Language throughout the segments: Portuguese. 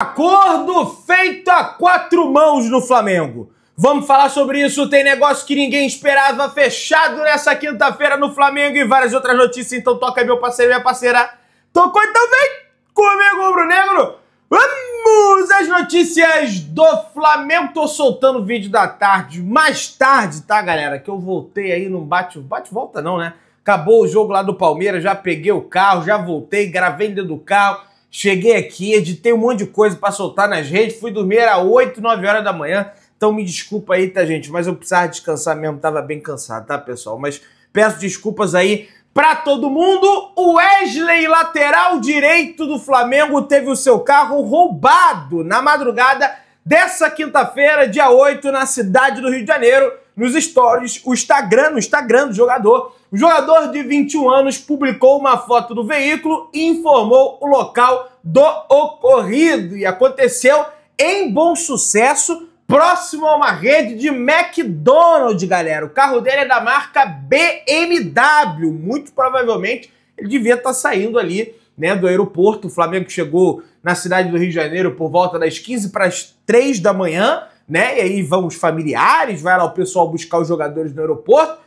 Acordo feito a quatro mãos no Flamengo. Vamos falar sobre isso. Tem negócio que ninguém esperava fechado nessa quinta-feira no Flamengo e várias outras notícias. Então toca meu parceiro e minha parceira. Tocou então vem comigo, Bruno Negro. Vamos às notícias do Flamengo. Tô soltando o vídeo da tarde, mais tarde, tá, galera? Que eu voltei aí no bate, bate volta não, né? Acabou o jogo lá do Palmeiras, já peguei o carro, já voltei, gravei dentro do carro Cheguei aqui, editei um monte de coisa para soltar nas redes, fui dormir, às 8, 9 horas da manhã. Então me desculpa aí, tá, gente? Mas eu precisava descansar mesmo, tava bem cansado, tá, pessoal? Mas peço desculpas aí para todo mundo. O Wesley, lateral direito do Flamengo, teve o seu carro roubado na madrugada dessa quinta-feira, dia 8, na cidade do Rio de Janeiro nos stories o Instagram, no Instagram do jogador. O jogador de 21 anos publicou uma foto do veículo e informou o local do ocorrido. E aconteceu em bom sucesso, próximo a uma rede de McDonald's, galera. O carro dele é da marca BMW. Muito provavelmente ele devia estar tá saindo ali né, do aeroporto. O Flamengo chegou na cidade do Rio de Janeiro por volta das 15 para as 3 da manhã né? E aí vão os familiares, vai lá o pessoal buscar os jogadores no aeroporto.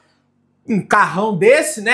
Um carrão desse, né?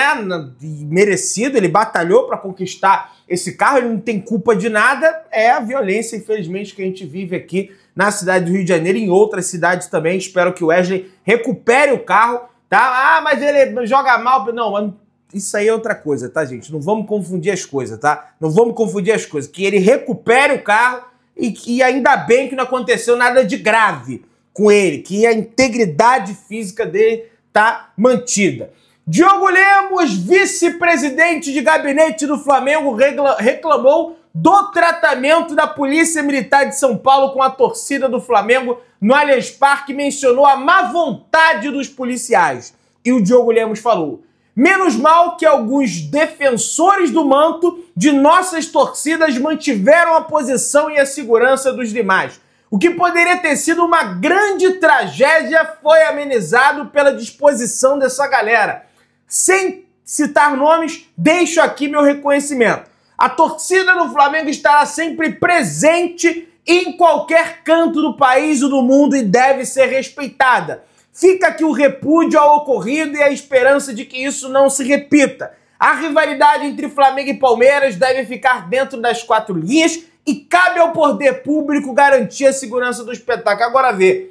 Merecido, ele batalhou para conquistar esse carro, ele não tem culpa de nada. É a violência, infelizmente, que a gente vive aqui na cidade do Rio de Janeiro e em outras cidades também. Espero que o Wesley recupere o carro, tá? Ah, mas ele joga mal. Não, isso aí é outra coisa, tá, gente? Não vamos confundir as coisas, tá? Não vamos confundir as coisas. Que ele recupere o carro e, que ainda bem que não aconteceu nada de grave com ele, que a integridade física dele está mantida. Diogo Lemos, vice-presidente de gabinete do Flamengo, reclamou do tratamento da Polícia Militar de São Paulo com a torcida do Flamengo no Allianz Parque, mencionou a má vontade dos policiais. E o Diogo Lemos falou: Menos mal que alguns defensores do manto de nossas torcidas mantiveram a posição e a segurança dos demais. O que poderia ter sido uma grande tragédia foi amenizado pela disposição dessa galera. Sem citar nomes, deixo aqui meu reconhecimento. A torcida do Flamengo estará sempre presente em qualquer canto do país ou do mundo e deve ser respeitada. Fica aqui o repúdio ao ocorrido e a esperança de que isso não se repita. A rivalidade entre Flamengo e Palmeiras deve ficar dentro das quatro linhas e cabe ao poder público garantir a segurança do espetáculo. Agora vê,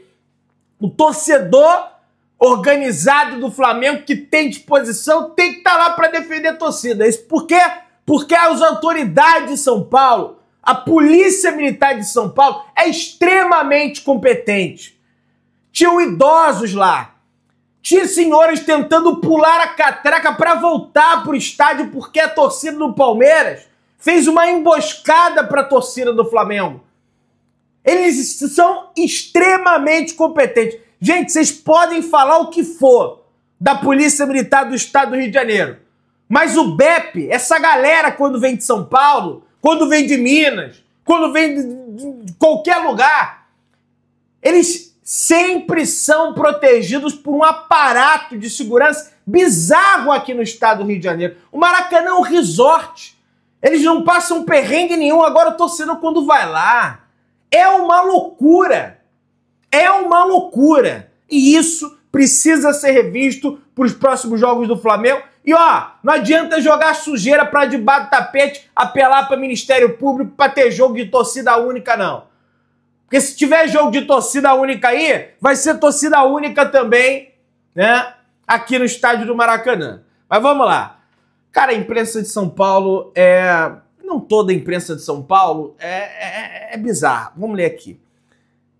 o torcedor organizado do Flamengo que tem disposição tem que estar tá lá para defender a torcida. Isso por quê? Porque as autoridades de São Paulo, a Polícia Militar de São Paulo é extremamente competente. Tinham idosos lá. Tinha senhores tentando pular a catraca para voltar pro estádio porque a torcida do Palmeiras fez uma emboscada para a torcida do Flamengo. Eles são extremamente competentes. Gente, vocês podem falar o que for da Polícia Militar do Estado do Rio de Janeiro. Mas o BEP, essa galera, quando vem de São Paulo, quando vem de Minas, quando vem de, qualquer lugar, eles sempre são protegidos por um aparato de segurança bizarro aqui no estado do Rio de Janeiro. O Maracanã é um resort. Eles não passam perrengue nenhum. Agora o torcedor, quando vai lá, é uma loucura. É uma loucura. E isso precisa ser revisto para os próximos jogos do Flamengo. E ó, não adianta jogar sujeira para debaixo do tapete, apelar para Ministério Público para ter jogo de torcida única, não. Porque se tiver jogo de torcida única aí, vai ser torcida única também, né? Aqui no estádio do Maracanã. Mas vamos lá. Cara, a imprensa de São Paulo é. Não toda a imprensa de São Paulo é, é, é bizarra. Vamos ler aqui.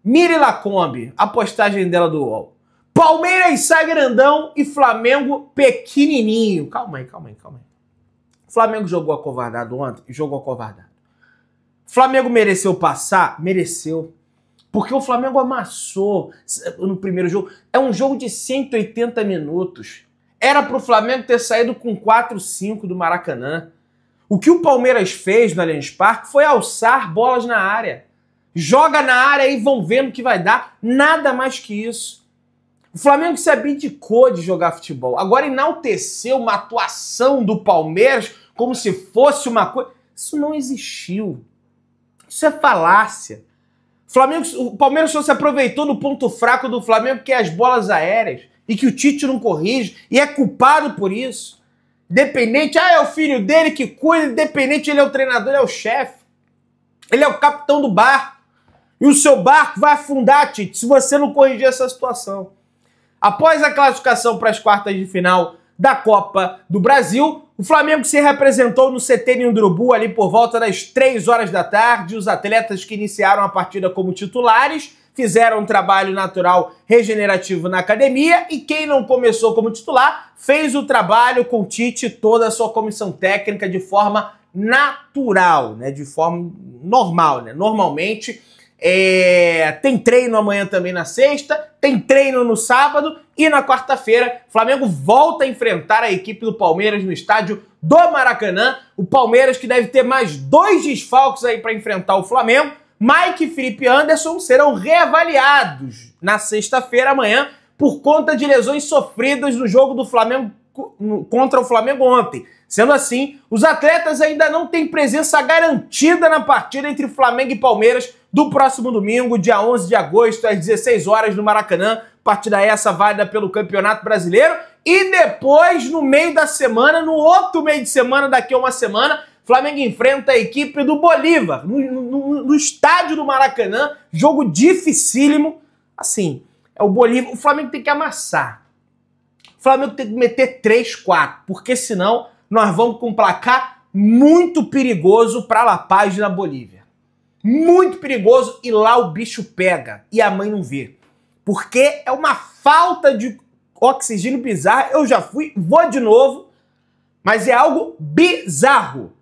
Miri Lacombe, a postagem dela do UOL. Palmeiras sai grandão e Flamengo pequenininho. Calma aí, calma aí, calma aí. Flamengo jogou acovardado ontem e jogou acovardado. Flamengo mereceu passar? Mereceu. Porque o Flamengo amassou no primeiro jogo. É um jogo de 180 minutos. Era para o Flamengo ter saído com 4-5 do Maracanã. O que o Palmeiras fez no Allianz Parque foi alçar bolas na área. Joga na área e vão vendo que vai dar. Nada mais que isso. O Flamengo se abdicou de jogar futebol. Agora enalteceu uma atuação do Palmeiras como se fosse uma coisa. Isso não existiu. Isso é falácia. Flamengo, o Palmeiras só se aproveitou no ponto fraco do Flamengo, que é as bolas aéreas, e que o Tite não corrige, e é culpado por isso. Dependente, ah, é o filho dele que cuida, dependente, ele é o treinador, ele é o chefe. Ele é o capitão do barco. E o seu barco vai afundar, Tite, se você não corrigir essa situação. Após a classificação para as quartas de final da Copa do Brasil. O Flamengo se representou no CT Drubu, ali por volta das 3 horas da tarde. Os atletas que iniciaram a partida como titulares fizeram um trabalho natural regenerativo na academia e quem não começou como titular fez o trabalho com o Tite e toda a sua comissão técnica de forma natural, né, de forma normal, né? Normalmente é, tem treino amanhã também na sexta, tem treino no sábado e na quarta-feira Flamengo volta a enfrentar a equipe do Palmeiras no estádio do Maracanã. O Palmeiras que deve ter mais dois desfalques aí para enfrentar o Flamengo. Mike e Felipe Anderson serão reavaliados na sexta-feira amanhã por conta de lesões sofridas no jogo do Flamengo contra o Flamengo ontem. Sendo assim, os atletas ainda não têm presença garantida na partida entre Flamengo e Palmeiras do próximo domingo, dia 11 de agosto, às 16 horas no Maracanã. Partida essa válida pelo Campeonato Brasileiro. E depois, no meio da semana, no outro meio de semana, daqui a uma semana, Flamengo enfrenta a equipe do Bolívar, no, no, no estádio do Maracanã. Jogo dificílimo. Assim, é o Bolívar. O Flamengo tem que amassar. O Flamengo tem que meter 3, 4, porque senão nós vamos com um placar muito perigoso para La Paz na Bolívia muito perigoso e lá o bicho pega e a mãe não vê. Porque é uma falta de oxigênio bizarro. Eu já fui, vou de novo, mas é algo bizarro.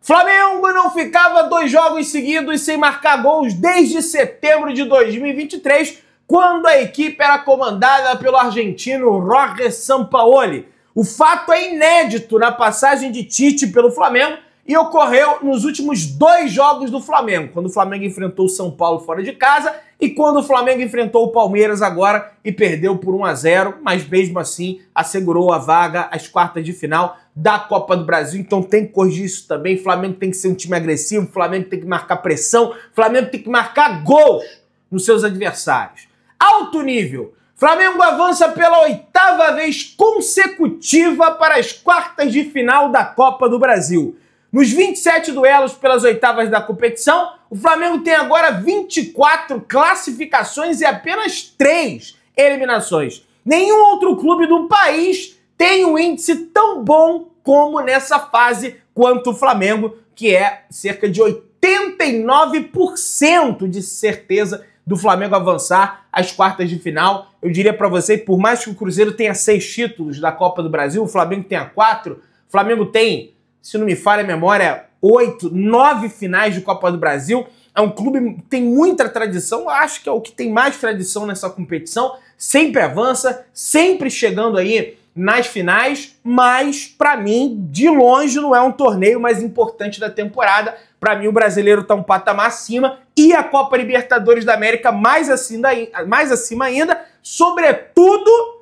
Flamengo não ficava dois jogos seguidos sem marcar gols desde setembro de 2023, quando a equipe era comandada pelo argentino Jorge Sampaoli. O fato é inédito na passagem de Tite pelo Flamengo e ocorreu nos últimos dois jogos do Flamengo, quando o Flamengo enfrentou o São Paulo fora de casa e quando o Flamengo enfrentou o Palmeiras agora e perdeu por 1 a 0, mas mesmo assim assegurou a vaga às quartas de final da Copa do Brasil. Então tem que corrigir isso também. O Flamengo tem que ser um time agressivo, o Flamengo tem que marcar pressão, o Flamengo tem que marcar gols nos seus adversários. Alto nível. Flamengo avança pela oitava vez consecutiva para as quartas de final da Copa do Brasil. Nos 27 duelos pelas oitavas da competição, o Flamengo tem agora 24 classificações e apenas 3 eliminações. Nenhum outro clube do país tem um índice tão bom como nessa fase quanto o Flamengo, que é cerca de 89% de certeza do Flamengo avançar às quartas de final. Eu diria para você, por mais que o Cruzeiro tenha seis títulos da Copa do Brasil, o Flamengo tenha quatro, o Flamengo tem se não me falha a memória, oito, nove finais de Copa do Brasil. É um clube que tem muita tradição, acho que é o que tem mais tradição nessa competição. Sempre avança, sempre chegando aí nas finais, mas para mim, de longe, não é um torneio mais importante da temporada. Para mim, o brasileiro está um patamar acima e a Copa Libertadores da América mais acima, mais acima ainda, sobretudo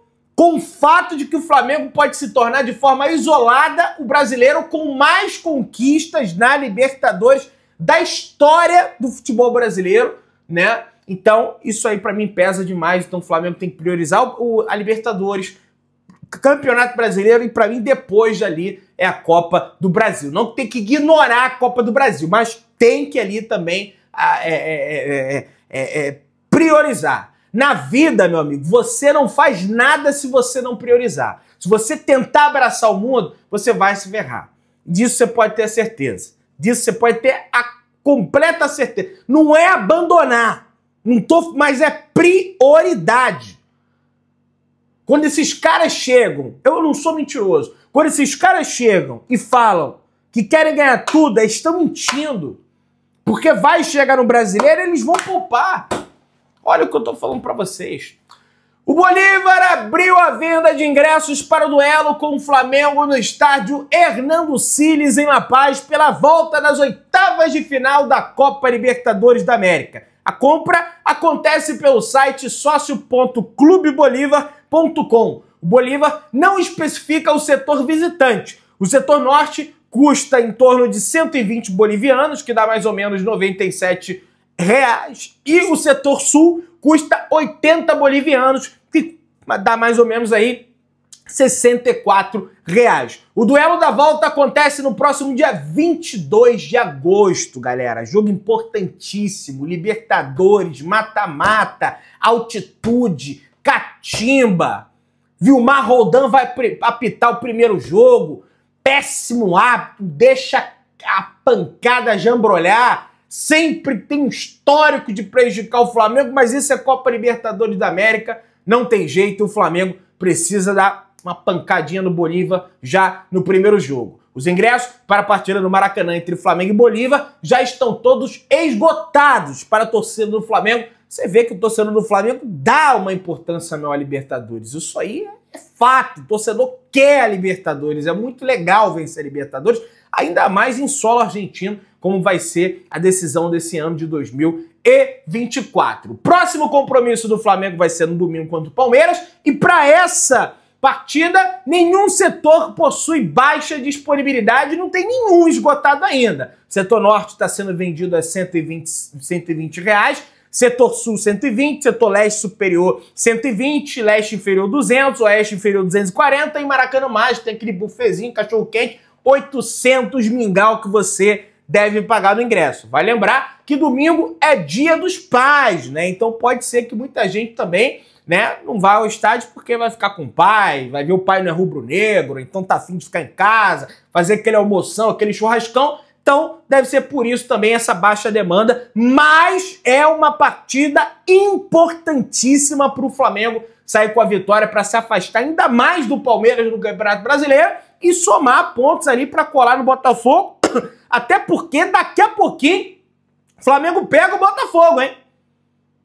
com o fato de que o Flamengo pode se tornar de forma isolada o brasileiro com mais conquistas na Libertadores da história do futebol brasileiro, né? Então, isso aí para mim pesa demais. Então, o Flamengo tem que priorizar o, a Libertadores, Campeonato Brasileiro e para mim depois dali é a Copa do Brasil. Não tem que ignorar a Copa do Brasil, mas tem que ali também é, é, é, priorizar. Na vida, meu amigo, você não faz nada se você não priorizar. Se você tentar abraçar o mundo, você vai se ferrar. Disso você pode ter certeza. Disso você pode ter a completa certeza. Não é abandonar, não tô, mas é prioridade. Quando esses caras chegam, eu não sou mentiroso. Quando esses caras chegam e falam que querem ganhar tudo, eles estão mentindo. Porque vai chegar no brasileiro, eles vão poupar. Olha o que eu estou falando para vocês. O Bolívar abriu a venda de ingressos para o duelo com o Flamengo no estádio Hernando Siles, em La Paz, pela volta das oitavas de final da Copa Libertadores da América. A compra acontece pelo site sócio.clubebolivar.com. O Bolívar não especifica o setor visitante. O setor norte custa em torno de 120 bolivianos, que dá mais ou menos 97 reais. E o setor sul custa 80 bolivianos, que dá mais ou menos aí 64 reais. O duelo da volta acontece no próximo dia 22 de agosto, galera. Jogo importantíssimo, Libertadores, mata-mata, altitude, catimba. Vilmar Roldan vai apitar o primeiro jogo. Péssimo hábito, deixa a pancada jambrolhar sempre tem um histórico de prejudicar o Flamengo, mas isso é Copa Libertadores da América, não tem jeito, o Flamengo precisa dar uma pancadinha no Bolívar já no primeiro jogo. Os ingressos para a partida no Maracanã entre Flamengo e Bolívar já estão todos esgotados para a torcida do Flamengo. Você vê que o torcedor do Flamengo dá uma importância maior à Libertadores. Isso aí é fato. O torcedor quer a Libertadores. É muito legal vencer a Libertadores, ainda mais em solo argentino, como vai ser a decisão desse ano de 2024. O próximo compromisso do Flamengo vai ser no domingo contra o Palmeiras e para essa partida, nenhum setor possui baixa disponibilidade, não tem nenhum esgotado ainda. setor norte está sendo vendido a 120, 120 reais, setor sul 120, setor leste superior 120, leste inferior 200, oeste inferior 240 e Maracanã mais, tem aquele bufezinho, cachorro quente, 800 mingau que você deve pagar no ingresso. Vai lembrar que domingo é dia dos pais, né? Então pode ser que muita gente também né, não vá ao estádio porque vai ficar com o pai, vai ver o pai não é rubro-negro, então tá afim de ficar em casa, fazer aquele almoção, aquele churrascão. Então, deve ser por isso também essa baixa demanda, mas é uma partida importantíssima para o Flamengo sair com a vitória para se afastar ainda mais do Palmeiras no Campeonato Brasileiro e somar pontos ali para colar no Botafogo Até porque daqui a pouquinho Flamengo pega o Botafogo, hein?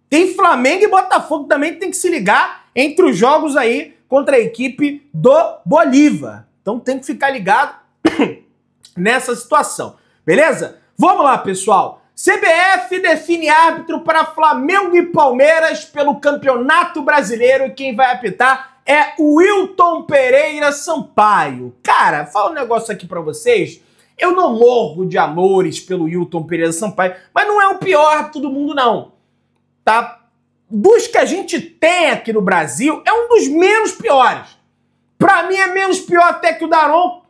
Tem Flamengo e Botafogo também que tem que se ligar entre os jogos aí contra a equipe do Bolívar. Então tem que ficar ligado nessa situação, beleza? Vamos lá, pessoal. CBF define árbitro para Flamengo e Palmeiras pelo Campeonato Brasileiro e quem vai apitar é o Wilton Pereira Sampaio. Cara, fala um negócio aqui para vocês eu não morro de amores pelo Hilton Pereira Sampaio, mas não é o pior de todo mundo, não. Tá? Dos que a gente tem aqui no Brasil, é um dos menos piores. Para mim é menos pior até que o Daron.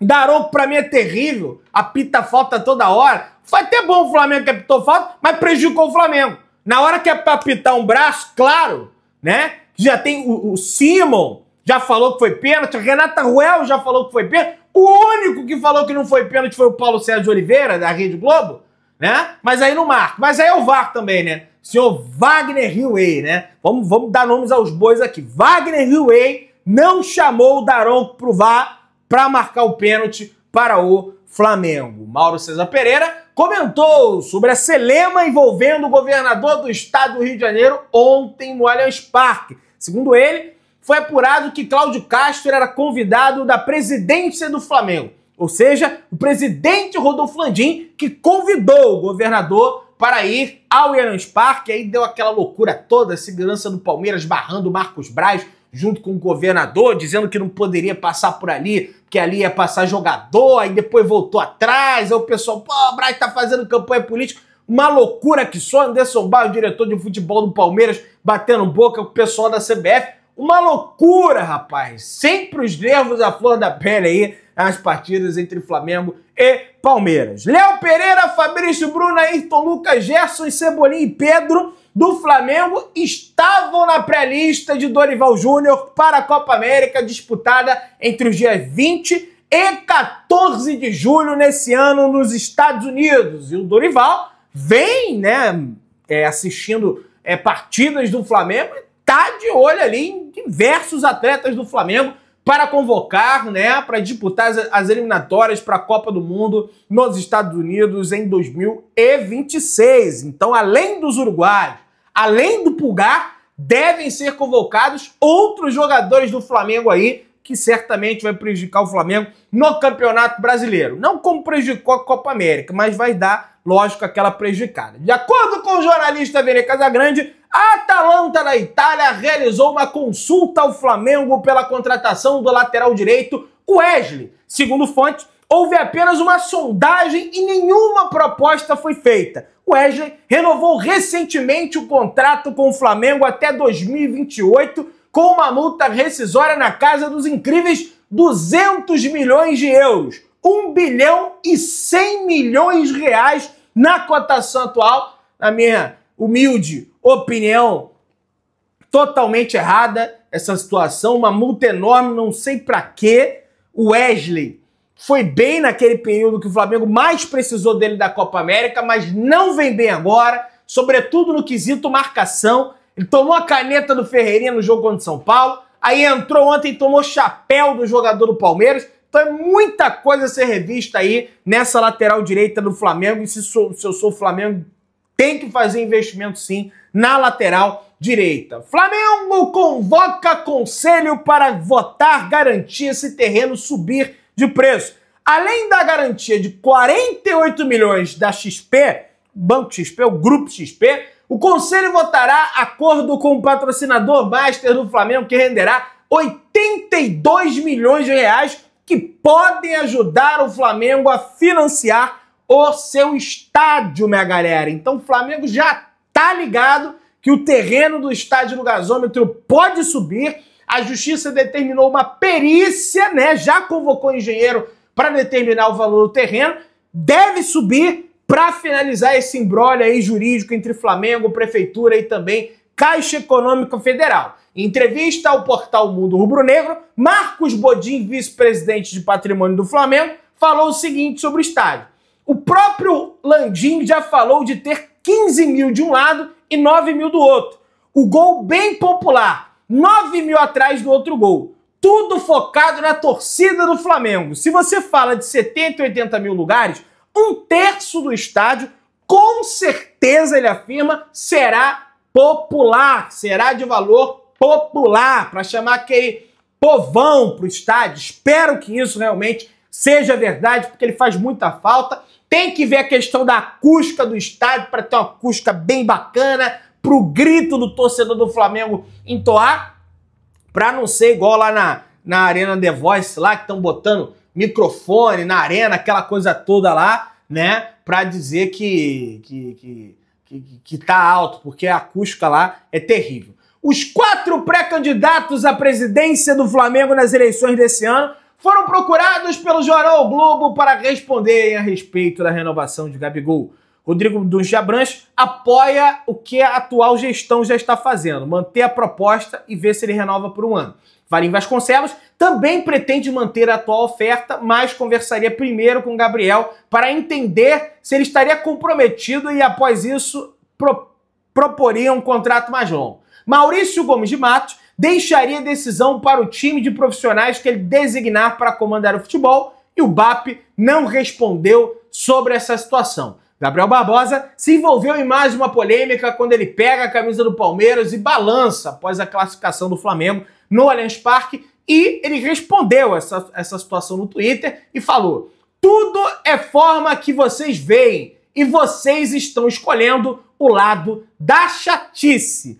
Daron, para mim, é terrível. Apita falta toda hora. Foi até bom o Flamengo que apitou falta, mas prejudicou o Flamengo. Na hora que é pra apitar um braço, claro, né? Já tem o, o Simon, já falou que foi pênalti. A Renata Ruel já falou que foi pênalti. O único que falou que não foi pênalti foi o Paulo Sérgio Oliveira, da Rede Globo, né? Mas aí não marca. Mas aí é o VAR também, né? Senhor Wagner Hillway, né? Vamos, vamos dar nomes aos bois aqui. Wagner Hillway não chamou o Daronco pro VAR para marcar o pênalti para o Flamengo. Mauro César Pereira comentou sobre a celema envolvendo o governador do estado do Rio de Janeiro ontem no Allianz Parque. Segundo ele, foi apurado que Cláudio Castro era convidado da presidência do Flamengo. Ou seja, o presidente Rodolfo Landim que convidou o governador para ir ao Allianz Parque, aí deu aquela loucura toda, a segurança do Palmeiras barrando o Marcos Braz junto com o governador, dizendo que não poderia passar por ali, que ali ia passar jogador, aí depois voltou atrás, aí o pessoal, pô, o Braz tá fazendo campanha política, uma loucura que só Anderson Barro, diretor de futebol do Palmeiras, batendo boca com o pessoal da CBF, uma loucura, rapaz. Sempre os nervos à flor da pele aí as partidas entre Flamengo e Palmeiras. Léo Pereira, Fabrício Bruno, Ayrton Lucas, Gerson, Cebolinha e Pedro do Flamengo estavam na pré-lista de Dorival Júnior para a Copa América disputada entre os dias 20 e 14 de julho nesse ano nos Estados Unidos. E o Dorival vem, né, é, assistindo é, partidas do Flamengo e tá de olho ali em diversos atletas do Flamengo para convocar, né, para disputar as eliminatórias para a Copa do Mundo nos Estados Unidos em 2026. Então, além dos uruguaios, além do Pulgar, devem ser convocados outros jogadores do Flamengo aí que certamente vai prejudicar o Flamengo no Campeonato Brasileiro. Não como prejudicou a Copa América, mas vai dar, lógico, aquela prejudicada. De acordo com o jornalista Vene Casagrande, Atalanta da Itália realizou uma consulta ao Flamengo pela contratação do lateral direito Wesley. Segundo fontes, houve apenas uma sondagem e nenhuma proposta foi feita. Wesley renovou recentemente o contrato com o Flamengo até 2028, com uma multa rescisória na casa dos incríveis 200 milhões de euros. 1 bilhão e 100 milhões de reais na cotação atual, na minha humilde opinião totalmente errada essa situação, uma multa enorme, não sei para quê. O Wesley foi bem naquele período que o Flamengo mais precisou dele da Copa América, mas não vem bem agora, sobretudo no quesito marcação. Ele tomou a caneta do Ferreirinha no jogo contra o São Paulo, aí entrou ontem e tomou chapéu do jogador do Palmeiras. Então é muita coisa a ser revista aí nessa lateral direita do Flamengo. E se, sou, se eu sou Flamengo, tem que fazer investimento sim na lateral direita. Flamengo convoca conselho para votar garantia se terreno subir de preço. Além da garantia de 48 milhões da XP, Banco XP, o Grupo XP, o conselho votará acordo com o patrocinador master do Flamengo que renderá 82 milhões de reais que podem ajudar o Flamengo a financiar o seu estádio, minha galera. Então o Flamengo já tá ligado que o terreno do estádio do gasômetro pode subir. A justiça determinou uma perícia, né? Já convocou engenheiro para determinar o valor do terreno. Deve subir para finalizar esse embrolho aí jurídico entre Flamengo, prefeitura e também Caixa Econômica Federal. Em entrevista ao portal Mundo Rubro Negro, Marcos Bodin, vice-presidente de patrimônio do Flamengo, falou o seguinte sobre o estádio. O próprio Landim já falou de ter 15 mil de um lado e 9 mil do outro. O gol bem popular, 9 mil atrás do outro gol. Tudo focado na torcida do Flamengo. Se você fala de 70, 80 mil lugares, um terço do estádio, com certeza, ele afirma, será popular, será de valor popular, para chamar aquele povão para o estádio. Espero que isso realmente seja verdade, porque ele faz muita falta. Tem que ver a questão da acústica do estádio para ter uma acústica bem bacana, para o grito do torcedor do Flamengo entoar, para não ser igual lá na, na Arena The Voice, lá que estão botando microfone na arena, aquela coisa toda lá, né? Para dizer que, que, que, que, que tá alto, porque a acústica lá é terrível. Os quatro pré-candidatos à presidência do Flamengo nas eleições desse ano foram procurados pelo jornal o Globo para responderem a respeito da renovação de Gabigol. Rodrigo dos Jabrans apoia o que a atual gestão já está fazendo, manter a proposta e ver se ele renova por um ano. Valim Vasconcelos também pretende manter a atual oferta, mas conversaria primeiro com Gabriel para entender se ele estaria comprometido e, após isso, pro proporia um contrato mais longo. Maurício Gomes de Matos deixaria a decisão para o time de profissionais que ele designar para comandar o futebol e o BAP não respondeu sobre essa situação. Gabriel Barbosa se envolveu em mais uma polêmica quando ele pega a camisa do Palmeiras e balança após a classificação do Flamengo no Allianz Parque e ele respondeu essa, essa situação no Twitter e falou: tudo é forma que vocês veem e vocês estão escolhendo o lado da chatice.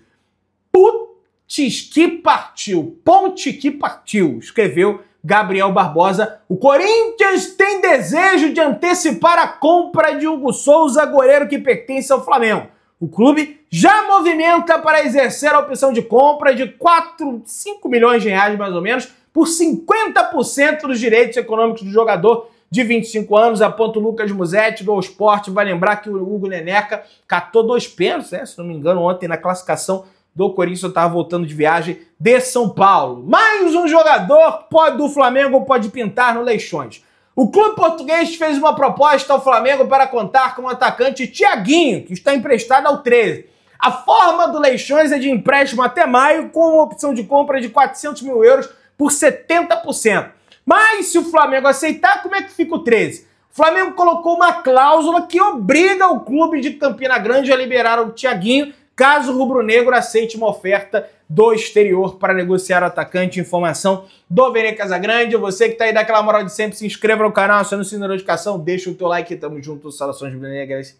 Tis que partiu, ponte que partiu, escreveu Gabriel Barbosa. O Corinthians tem desejo de antecipar a compra de Hugo Souza, goleiro que pertence ao Flamengo. O clube já movimenta para exercer a opção de compra de 4, 5 milhões de reais, mais ou menos, por 50% dos direitos econômicos do jogador de 25 anos, aponta o Lucas Musetti do Esporte. Vai lembrar que o Hugo Neneca catou dois pênaltis, né? se não me engano, ontem na classificação do Corinthians, eu estava voltando de viagem de São Paulo. Mais um jogador pode, do Flamengo pode pintar no Leixões. O clube português fez uma proposta ao Flamengo para contar com o atacante Tiaguinho, que está emprestado ao 13. A forma do Leixões é de empréstimo até maio, com opção de compra de 400 mil euros por 70%. Mas se o Flamengo aceitar, como é que fica o 13? O Flamengo colocou uma cláusula que obriga o clube de Campina Grande a liberar o Tiaguinho caso o rubro-negro aceite uma oferta do exterior para negociar o atacante. Informação do Vene Casagrande. Você que está aí daquela moral de sempre, se inscreva no canal, aciona o sininho de notificação, deixa o teu like. Tamo junto, saudações rubro-negras.